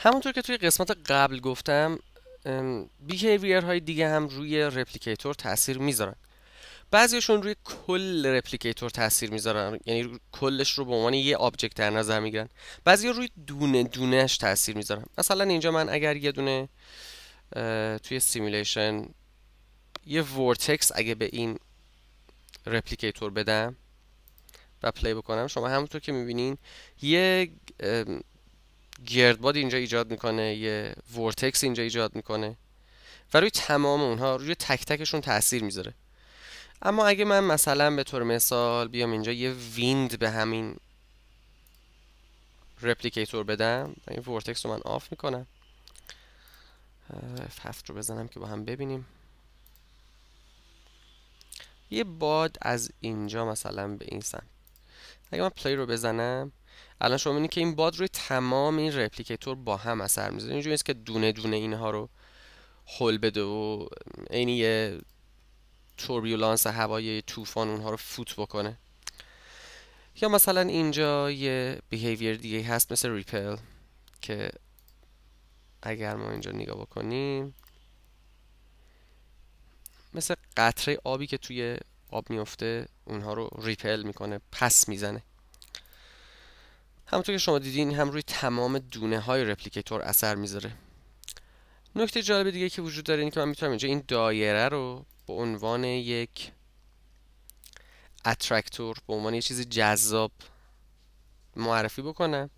همونطور که توی قسمت قبل گفتم بیهیویر های دیگه هم روی رپلیکیتور تاثیر میذارن بعضیشون روی کل رپلیکیتور تاثیر میذارن یعنی کلش رو به عنوان یه آبجکت در نظر میگیرن بعضی روی دونه دونهش تاثیر میذارن مثلا اینجا من اگر یه دونه توی سیمولیشن یه وورتکس اگه به این رپلیکیتور بدم و پلی بکنم شما همونطور که میبینین یه گردباد اینجا ایجاد میکنه یه ورتکس اینجا ایجاد میکنه و روی تمام اونها روی تک تکشون تاثیر میذاره اما اگه من مثلا به طور مثال بیام اینجا یه ویند به همین رپلیکیتور بدم این ورتکس رو من آف میکنم f رو بزنم که با هم ببینیم یه باد از اینجا مثلا به این سمت اگه من پلی رو بزنم الان شما میبینید که این باد روی تمام این رپلیکیتور با هم اثر میذاره اینجوری نیست که دونه دونه اینها رو حل بده و عین یه توربیولانس هوای طوفان اونها رو فوت بکنه یا مثلا اینجا یه بیهیویر دیگه هست مثل ریپل که اگر ما اینجا نگاه بکنیم مثل قطره آبی که توی آب میفته اونها رو ریپل میکنه پس میزنه همونطور که شما دیدین هم روی تمام دونه های رپلیکیتور اثر میذاره نکته جالب دیگه که وجود داره اینه که من میتونم اینجا این دایره رو به عنوان یک اترکتور به عنوان یه چیز جذاب معرفی بکنم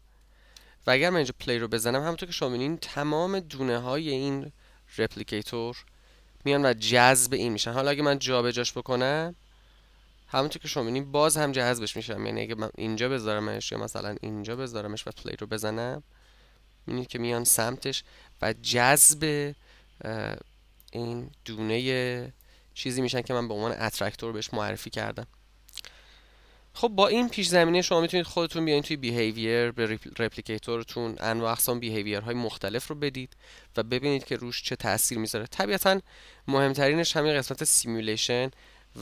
و اگر من اینجا پلی رو بزنم همونطور که شما میبینین تمام دونه های این رپلیکیتور میان و جذب این میشن حالا اگه من جابجاش بکنم همونطور که شما میبینید باز هم جذبش میشم یعنی اگه من اینجا بذارمش یا مثلا اینجا بذارمش و پلی رو بزنم میبینید که میان سمتش و جذب این دونه چیزی میشن که من به عنوان اترکتور بهش معرفی کردم خب با این پیش زمینه شما میتونید خودتون بیاین توی بیهیویر به رپلیکیتورتون انواع اقسام بیهیویر های مختلف رو بدید و ببینید که روش چه تاثیر میذاره طبیعتا مهمترینش همین قسمت سیمولیشن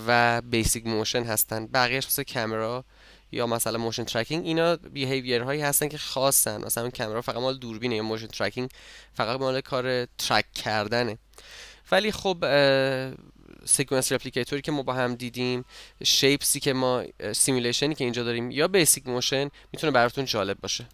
و بیسیک موشن هستن بقیهش مثل کامرا یا مثلا موشن ترکینگ اینا بیهیویر هایی هستن که خاصن مثلا کامرا فقط مال دوربینه یا موشن ترکینگ فقط مال کار ترک کردنه ولی خب سیکونس رپلیکیتوری که ما با هم دیدیم شیپسی که ما سیمیلیشنی که اینجا داریم یا بیسیک موشن میتونه براتون جالب باشه